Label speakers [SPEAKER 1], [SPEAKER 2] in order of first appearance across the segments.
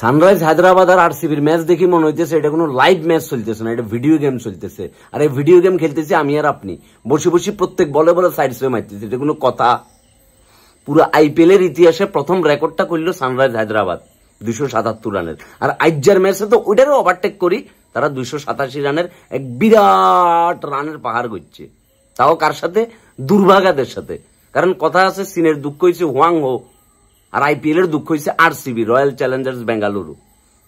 [SPEAKER 1] sunrise Hyderabad আর আরসিবির match দেখি মনে হইতেছে এটা কোনো লাইভ ম্যাচ চলতেছে না এটা ভিডিও গেম চলতেছে আর এই ভিডিও গেম খেলতেছি আমি আর আপনি বসে বসে প্রত্যেক বলে বলে সাইড সে মারতেছি এটা কোনো কথা পুরো আইপিএল এর ইতিহাসে প্রথম রেকর্ডটা করলো সানরাইজ হায়দ্রাবাদ দুশো সাতাত্তর রানের আর আইজার ম্যাচে তো ওইটারও ওভারটেক করি তারা দুশো সাতাশি রানের এক বিরাট রানের পাহাড় করছে তাও কার সাথে দুর্ভাগাদের সাথে কারণ কথা আছে সিনের দুঃখ হয়েছে হোয়াং হো আর আইপিএল এর দুঃখ হয়েছে R CB royal challengers Bengaluru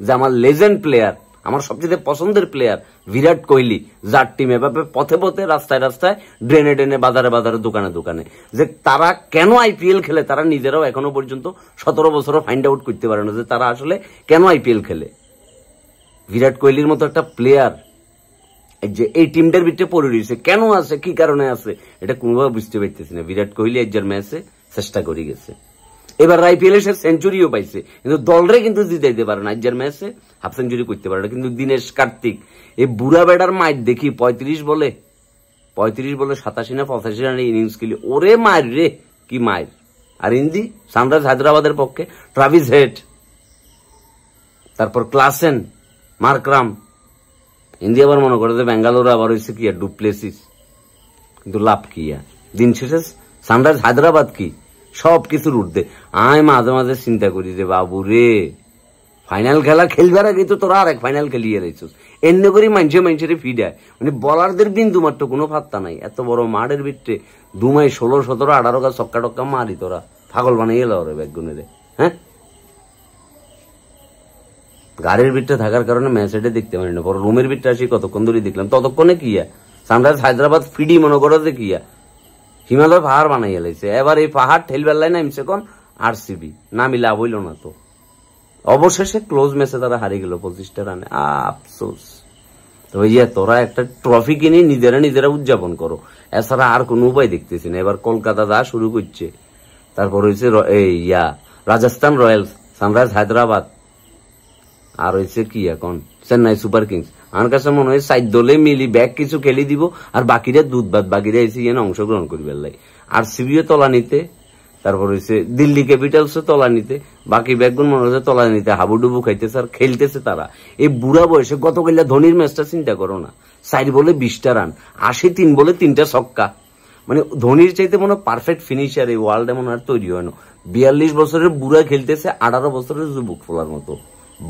[SPEAKER 1] যে আমার লেজেন্ড প্লেয়ার আমার সবচেয়ে পছন্দের প্লেয়ার বিরাট কোহলি যার টিম এভাবে পথে পথে রাস্তায় রাস্তায় ড্রেনে ড্রেনে বাজারে বাজারে দোকানে দোকানে যে তারা কেন আইপিএল খেলে তারা নিজেরাও এখনো পর্যন্ত সতেরো বছরও ফাইন্ড আউট করতে পারে না যে তারা আসলে কেন আইপিএল খেলে বিরাট কোহলির মতো একটা প্লেয়ার যে এই টিমটার ভিতরে পড়ে রয়েছে কেন আছে কি কারণে আছে এটা কোনোভাবে বুঝতে পারতেছি না বিরাট কোহলি একজন ম্যাচে চেষ্টা করে গেছে এবার আইপিএল এ সে সেঞ্চুরিও পাইছে কিন্তু দলরে কিন্তু জিতাইতে পারে না আজ্যের ম্যাচে হাফ সেঞ্চুরি করতে পারে না কিন্তু দিনেশ কার্তিক এই বুড়া বেটার মাইট দেখি পঁয়ত্রিশ বলে পঁয়ত্রিশ বলে সাতাশি না পঁচাশি রান ইনিংস খেলি ওরে মায়ের রে কি মায়ের আর ইন্দি সানরাইজ হায়দ্রাবাদের পক্ষে ট্রাভিস হেড তারপর ক্লাসেন মার্করাম ইন্দি আবার মনে করে যে ব্যাঙ্গালোর আবার হয়েছে কি আর ডুপ্লেসিস কিন্তু লাভ কি আর দিন শেষে সানরাইজ হায়দ্রাবাদ কি সব কিছুর উঠতে আমি মাঝে মাঝে চিন্তা করি যে বাবু রে ফাইনাল খেলা খেলবার আগে তো তোরা আরেক ফাইনাল খেলিয়ে রয়েছিস এমনি করে মানুষে মানুষের ফিডায় মানে বলারদের বিন্দু মাত্র কোনো ফাত্তা নাই এত বড় মাঠের ভিতরে দুমাই ষোলো সতেরো আঠারো গা ছক্কা টক্কা মারি তোরা ফাগল বানিয়ে এলো রে ব্যাগুনে রে হ্যাঁ গাড়ির ভিতরে থাকার কারণে ম্যাচটা দেখতে পারি না পর রুমের ভিতরে আসি কতক্ষণ ধরে দেখলাম ততক্ষণে কিয়া সানরাইজ হায়দ্রাবাদ ফিডি মনে করো যে কি আর হিমালয় পাহাড় বানাইয়া লাইছে এবার এই পাহাড় ঠেলবার লাই নামছে কম আর সিবি নামি লাভ হইল না তো অবশেষে ক্লোজ ম্যাচে তারা হারিয়ে গেল পঁচিশটা রানে আফসোস তো তোরা একটা ট্রফি কিনে নিজেরা নিজেরা উদযাপন করো এছাড়া আর কোনো উপায় দেখতেছি না এবার কলকাতা যা শুরু করছে তারপর হয়েছে এই ইয়া রাজস্থান রয়্যালস সানরাইজ হায়দ্রাবাদ আর হয়েছে কি এখন চেন্নাই সুপার কিংস আমার কাছে মনে হয় সাইড দলে মিলি ব্যাগ কিছু খেলি দিব আর বাকিরা দুধ বাদ বাকিরা এসে ইয়ে অংশগ্রহণ করবার লাগে আর সিবিও তলা নিতে তারপর হয়েছে দিল্লি ক্যাপিটালসও তলা নিতে বাকি ব্যাগগুন মনে হচ্ছে তলা নিতে হাবুডুবু খাইতেছে আর খেলতেছে তারা এই বুড়া বয়সে গতকাল ধোনির ম্যাচটা চিন্তা করো না চার বলে বিশটা রান আশি তিন বলে তিনটা ছক্কা মানে ধোনির চাইতে মনে পারফেক্ট ফিনিশার এই ওয়ার্ল্ডে মনে হয় তৈরি হয় না বিয়াল্লিশ বছরের বুড়া খেলতেছে আঠারো বছরের যুবক ফোলার মতো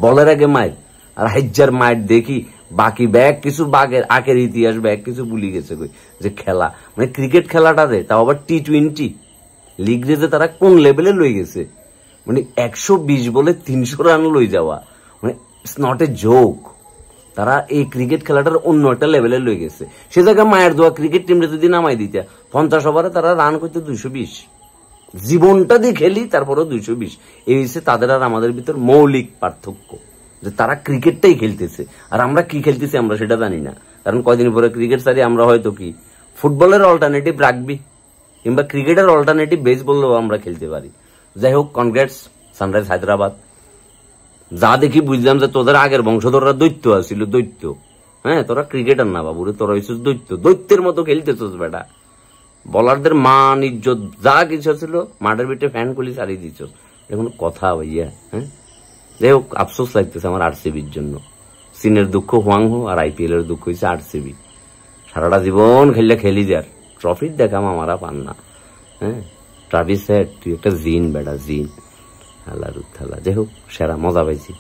[SPEAKER 1] বলার আগে মায়ের আর হাইজার মায়ের দেখি বাকি ব্যাগ কিছু বাঘের আগের ইতিহাস ব্যাগ কিছু ভুলি গেছে কই যে খেলা মানে ক্রিকেট খেলাটা দেয় তাও আবার টি টোয়েন্টি লিগ রেজে তারা কোন লেভেলে লই গেছে মানে একশো বিশ বলে তিনশো রান লই যাওয়া মানে ইটস নট এ জোক তারা এই ক্রিকেট খেলাটার অন্য একটা লেভেলে লই গেছে সে জায়গায় মায়ের দোয়া ক্রিকেট টিমটা যদি নামাই দিতে পঞ্চাশ ওভারে তারা রান করতে দুইশো বিশ জীবনটা দিয়ে খেলি তারপরে দুইশো বিশ এই হচ্ছে তাদের আর আমাদের ভিতর মৌলিক পার্থক্য যে তারা ক্রিকেটটাই খেলতেছে আর আমরা কি খেলতেছি আমরা সেটা জানি না কারণ কয়দিন পরে ক্রিকেট সারি আমরা হয়তো কি ফুটবলের অল্টারনেটিভ রাখবি কিংবা ক্রিকেটের অল্টারনেটিভ বেস বললেও আমরা খেলতে পারি যাই হোক কনগ্রেটস সানরাইজ হায়দ্রাবাদ যা দেখি বুঝলাম যে তোদের আগের বংশধররা দৈত্য আছিল দৈত্য হ্যাঁ তোরা ক্রিকেটার না বাবু তোরা হইছিস দৈত্য দৈত্যের মতো খেলতেছ বেটা বলারদের মান ইজ্জত যা কিছু ছিল মাঠের ভিতরে ফ্যান খুলি সারিয়ে দিচ্ছ এখন কথা ভাইয়া হ্যাঁ যাই হোক আফসোস লাগতেছে আমার আরসিবির জন্য সিনের দুঃখ হো আর আইপিএল এর দুঃখ হয়েছে সিবি সারাটা জীবন খেললে খেলি যার ট্রফির দেখাম আমারা পান না হ্যাঁ ট্রাভিস হ্যাট তুই একটা জিন বেটা জিন আল্লাহ রুদ্ধাল্লাহ যাই হোক সেরা মজা পাইছি